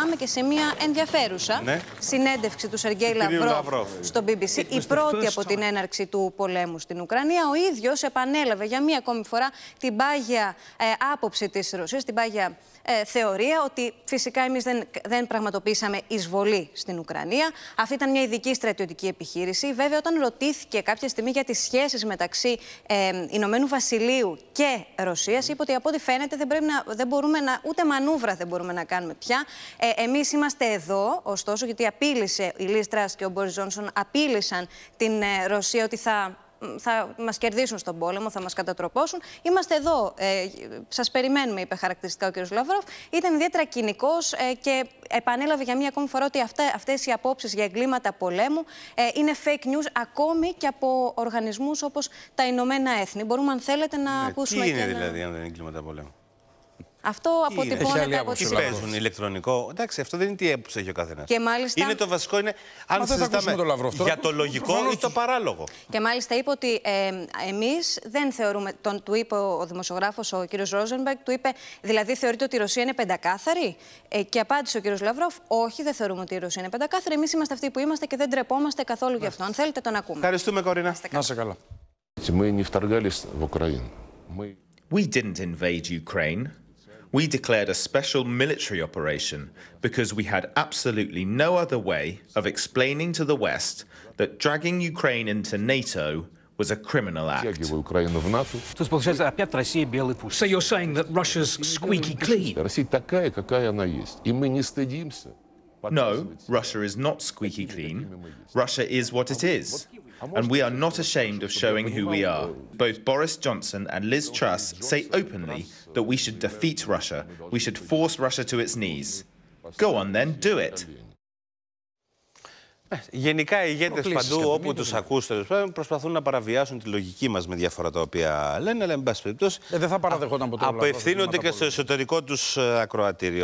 πάμε και σε μια ενδιαφέρουσα ναι. συνέντευξη του Σεργέη Λαυρόφ, στο BBC. Ε, η πρώτη από την έναρξη του πολέμου στην Ουκρανία. Ο ίδιος επανέλαβε για μία ακόμη φορά την πάγια ε, άποψη της Ρωσίας, την πάγια ε, θεωρία ότι φυσικά εμείς δεν, δεν πραγματοποιήσαμε εισβολή στην Ουκρανία. Αυτή ήταν μια ειδική στρατιωτική επιχείρηση. Βέβαια, όταν ρωτήθηκε κάποια στιγμή για τις σχέσεις μεταξύ ε, Ηνωμένου Βασιλείου και Ρωσίας, είπε ότι από ό,τι φαίνεται δεν, να, δεν μπορούμε να, ούτε μανούβρα δεν μπορούμε να κάνουμε πια. Εμείς είμαστε εδώ, ωστόσο, γιατί απείλησε η Λίστρα και ο Μπόρις Τζόνσον απείλησαν την ε, Ρωσία ότι θα θα μας κερδίσουν στον πόλεμο, θα μας κατατροπώσουν. Είμαστε εδώ, ε, σας περιμένουμε, είπε χαρακτηριστικά ο κ. Λαβρόφ. Ήταν ιδιαίτερα κοινικός ε, και επανέλαβε για μία ακόμη φορά ότι αυτά, αυτές οι απόψεις για εγκλήματα πολέμου ε, είναι fake news ακόμη και από οργανισμούς όπως τα Ηνωμένα Έθνη. Μπορούμε αν θέλετε να ναι, ακούσουμε τι είναι δηλαδή αν δεν είναι εγκλήματα πολέμου. Αυτό αποτυπώνεται από τι παίζουν ηλεκτρονικό. Εντάξει, αυτό δεν είναι τι έποψη έχει ο καθένας. Και μάλιστα. Είναι το βασικό, είναι αν συζητάμε το λαύρο, αυτό. για το λογικό ή το παράλογο. Και μάλιστα είπε ότι ε, εμείς δεν θεωρούμε. Τον, του είπε ο δημοσιογράφος, ο κ. Ρόζενμπεργκ, του είπε, δηλαδή θεωρείτε ότι η Ρωσία είναι πεντακάθαρη. Ε, και απάντησε ο κ. Λαυρόφ, Όχι, δεν θεωρούμε ότι η Ρωσία είναι πεντακάθαρη. Εμείς είμαστε αυτοί που είμαστε και δεν τρεπόμαστε καθόλου γι' αυτό. Αν θέλετε, τον ακούμε. Ευχαριστούμε, Κορίνα. Να σε καλά. Мы είναι вторгались в We didn't invade Ukraine. we declared a special military operation because we had absolutely no other way of explaining to the West that dragging Ukraine into NATO was a criminal act. So you're saying that Russia's squeaky clean? No, Russia is not squeaky clean. Russia is what it is and we are not ashamed of showing who we are. Both Boris Johnson and Liz Truss say openly that we should defeat Russia, we should force Russia to its knees. Go on then, do it. Γενικά οι ηγέτες παντού όπου τους ακούς τέλος πάντων προσπαθούν να παραβιάσουν τη λογική μας με διάφορα τα οποία λένε, αλλά εν πάση περιπτώσει δεν θα παραδεχόταν ποτέ. Απευθύνονται και στο εσωτερικό τους ακροατήριο.